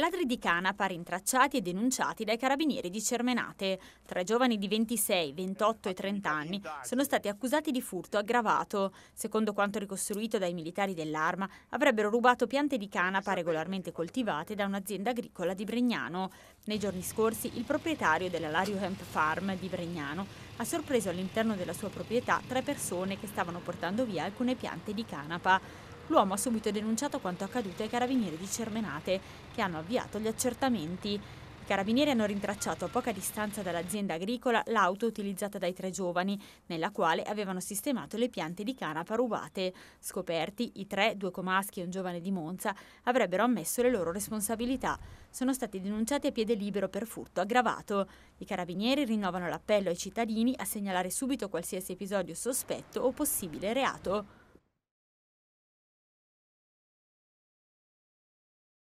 Ladri di canapa rintracciati e denunciati dai carabinieri di Cermenate. Tre giovani di 26, 28 e 30 anni sono stati accusati di furto aggravato. Secondo quanto ricostruito dai militari dell'arma, avrebbero rubato piante di canapa regolarmente coltivate da un'azienda agricola di Bregnano. Nei giorni scorsi il proprietario della Lario Hemp Farm di Bregnano ha sorpreso all'interno della sua proprietà tre persone che stavano portando via alcune piante di canapa. L'uomo ha subito denunciato quanto accaduto ai carabinieri di Cermenate, che hanno avviato gli accertamenti. I carabinieri hanno rintracciato a poca distanza dall'azienda agricola l'auto utilizzata dai tre giovani, nella quale avevano sistemato le piante di canapa rubate. Scoperti, i tre, due comaschi e un giovane di Monza, avrebbero ammesso le loro responsabilità. Sono stati denunciati a piede libero per furto aggravato. I carabinieri rinnovano l'appello ai cittadini a segnalare subito qualsiasi episodio sospetto o possibile reato.